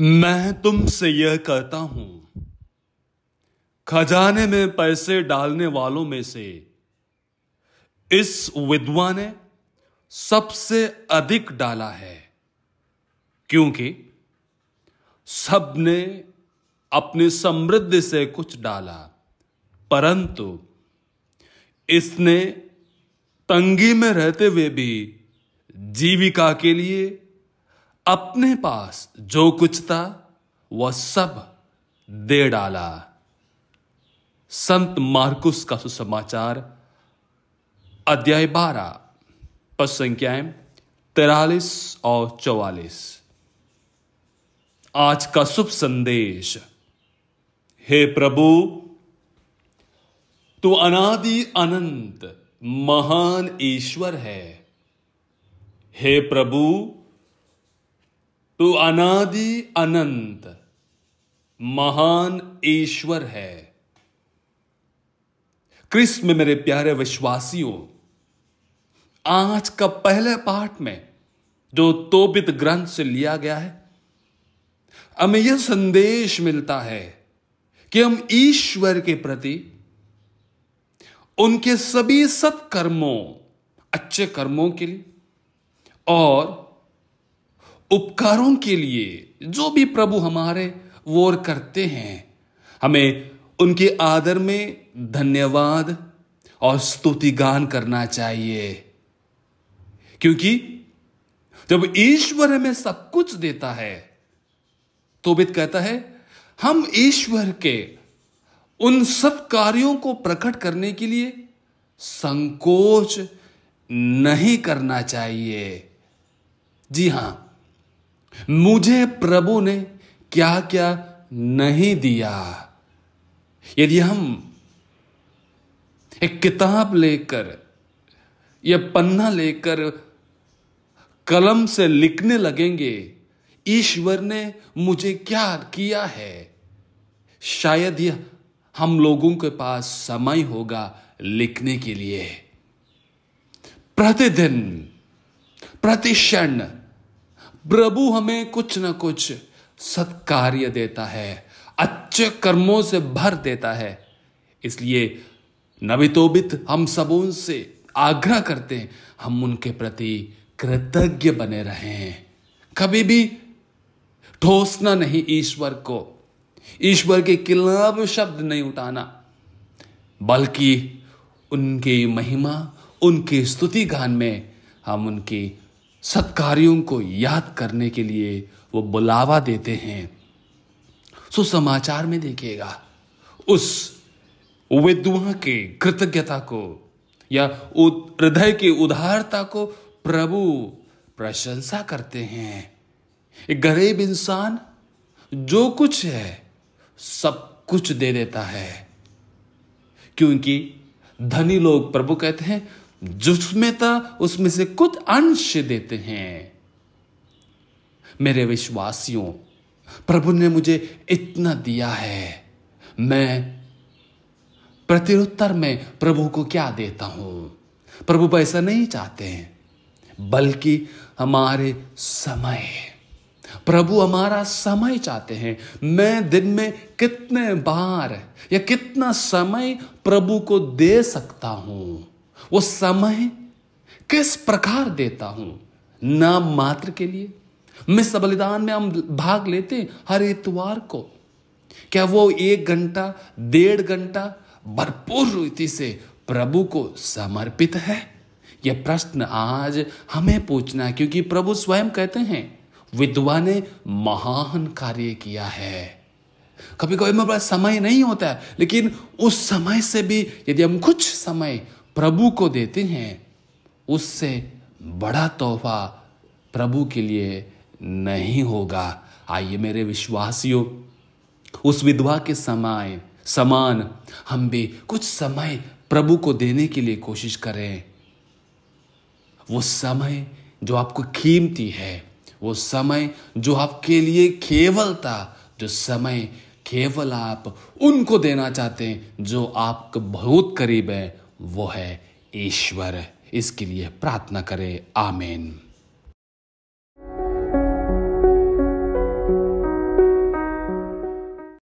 मैं तुमसे यह कहता हूं खजाने में पैसे डालने वालों में से इस विधवा ने सबसे अधिक डाला है क्योंकि सबने अपनी समृद्धि से कुछ डाला परंतु इसने तंगी में रहते हुए भी जीविका के लिए अपने पास जो कुछ था वह सब दे डाला संत मार्कुस का सुसमाचार अध्याय बारह पद संख्याएं तिरालीस और चौवालीस आज का शुभ संदेश हे प्रभु तू अनादि अनंत महान ईश्वर है हे प्रभु तो अनादि अनंत महान ईश्वर है कृष्ण में मेरे प्यारे विश्वासियों आज का पहले पाठ में जो तोपित ग्रंथ से लिया गया है हमें यह संदेश मिलता है कि हम ईश्वर के प्रति उनके सभी सत्कर्मों अच्छे कर्मों के लिए और उपकारों के लिए जो भी प्रभु हमारे वोर करते हैं हमें उनके आदर में धन्यवाद और स्तुति गान करना चाहिए क्योंकि जब ईश्वर हमें सब कुछ देता है तो विद कहता है हम ईश्वर के उन सब कार्यों को प्रकट करने के लिए संकोच नहीं करना चाहिए जी हां मुझे प्रभु ने क्या क्या नहीं दिया यदि हम एक किताब लेकर यह पन्ना लेकर कलम से लिखने लगेंगे ईश्वर ने मुझे क्या किया है शायद यह हम लोगों के पास समय होगा लिखने के लिए प्रतिदिन प्रतिक्षण प्रभु हमें कुछ ना कुछ सत्कार्य देता है अच्छे कर्मों से भर देता है इसलिए नवितोबित हम सब उनसे आग्रह करते हैं हम उनके प्रति कृतज्ञ बने रहें कभी भी ठोसना नहीं ईश्वर को ईश्वर के खिलाफ शब्द नहीं उठाना बल्कि उनकी महिमा उनकी स्तुति गान में हम उनकी सत्कार्यों को याद करने के लिए वो बुलावा देते हैं सुसमाचार में देखिएगा उस विधवा के कृतज्ञता को या हृदय की उदारता को प्रभु प्रशंसा करते हैं एक गरीब इंसान जो कुछ है सब कुछ दे देता है क्योंकि धनी लोग प्रभु कहते हैं जिसमें था उसमें से कुछ अंश देते हैं मेरे विश्वासियों प्रभु ने मुझे इतना दिया है मैं प्रत्युत्तर में प्रभु को क्या देता हूं प्रभु पैसा तो नहीं चाहते हैं बल्कि हमारे समय प्रभु हमारा समय चाहते हैं मैं दिन में कितने बार या कितना समय प्रभु को दे सकता हूं वो समय किस प्रकार देता हूं नाम मात्र के लिए मिस बलिदान में हम भाग लेते हैं हर इतवार को क्या वो एक घंटा डेढ़ घंटा भरपूर रीति से प्रभु को समर्पित है यह प्रश्न आज हमें पूछना है क्योंकि प्रभु स्वयं कहते हैं विधवा ने महान कार्य किया है कभी कभी पास समय नहीं होता है लेकिन उस समय से भी यदि हम कुछ समय प्रभु को देते हैं उससे बड़ा तोहफा प्रभु के लिए नहीं होगा आइए मेरे विश्वासियों उस विधवा के समय समान हम भी कुछ समय प्रभु को देने के लिए कोशिश करें वो समय जो आपको कीमती है वो समय जो आपके लिए केवल था जो समय केवल आप उनको देना चाहते हैं जो आपके बहुत करीब है वो है ईश्वर इसके लिए प्रार्थना करें आमेन